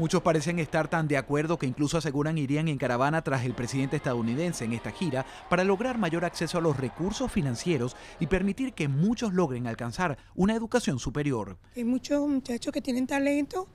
Muchos parecen estar tan de acuerdo que incluso aseguran irían en caravana tras el presidente estadounidense en esta gira para lograr mayor acceso a los recursos financieros y permitir que muchos logren alcanzar una educación superior. Hay muchos muchachos que tienen talento,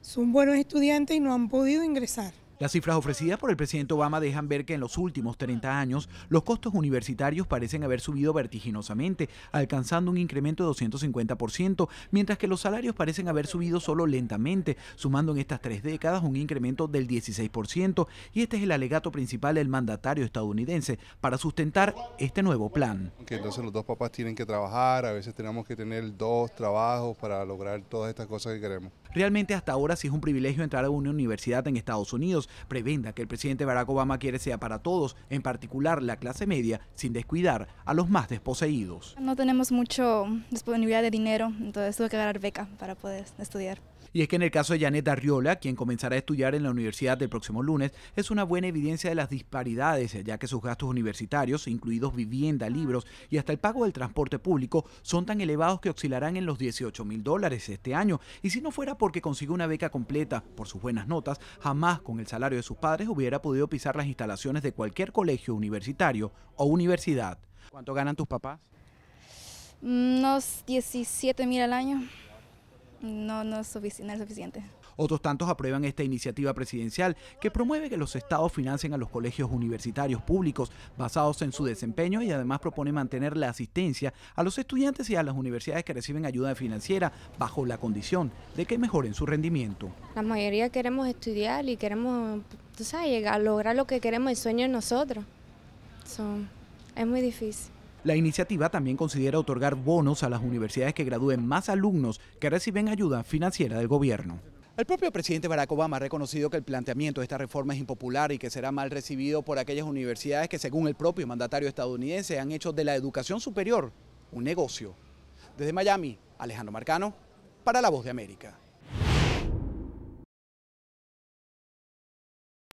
son buenos estudiantes y no han podido ingresar. Las cifras ofrecidas por el presidente Obama dejan ver que en los últimos 30 años los costos universitarios parecen haber subido vertiginosamente, alcanzando un incremento de 250%, mientras que los salarios parecen haber subido solo lentamente, sumando en estas tres décadas un incremento del 16%, y este es el alegato principal del mandatario estadounidense para sustentar este nuevo plan. Que entonces los dos papás tienen que trabajar, a veces tenemos que tener dos trabajos para lograr todas estas cosas que queremos. Realmente hasta ahora sí es un privilegio entrar a una universidad en Estados Unidos, prevenda que el presidente Barack Obama quiere sea para todos, en particular la clase media, sin descuidar a los más desposeídos. No tenemos mucho disponibilidad de dinero, entonces tuve que ganar beca para poder estudiar. Y es que en el caso de Janet Arriola, quien comenzará a estudiar en la universidad del próximo lunes, es una buena evidencia de las disparidades, ya que sus gastos universitarios, incluidos vivienda, libros y hasta el pago del transporte público, son tan elevados que oscilarán en los 18 mil dólares este año. Y si no fuera porque consiguió una beca completa por sus buenas notas, jamás con el salario de sus padres hubiera podido pisar las instalaciones de cualquier colegio universitario o universidad. ¿Cuánto ganan tus papás? Mm, unos 17 mil al año no, no es, suficiente. Otros tantos aprueban esta iniciativa presidencial que promueve que los estados financien a los colegios universitarios públicos basados en su desempeño y además propone mantener la asistencia a los estudiantes y a las universidades que reciben ayuda financiera bajo la condición de que mejoren su rendimiento. La mayoría queremos estudiar y queremos, tú sabes, lograr lo que queremos, el sueño de nosotros. es muy difícil. La iniciativa también considera otorgar bonos a las universidades que gradúen más alumnos que reciben ayuda financiera del gobierno. El propio presidente Barack Obama ha reconocido que el planteamiento de esta reforma es impopular y que será mal recibido por aquellas universidades que, según el propio mandatario estadounidense, han hecho de la educación superior un negocio. Desde Miami, Alejandro Marcano, para La Voz de América.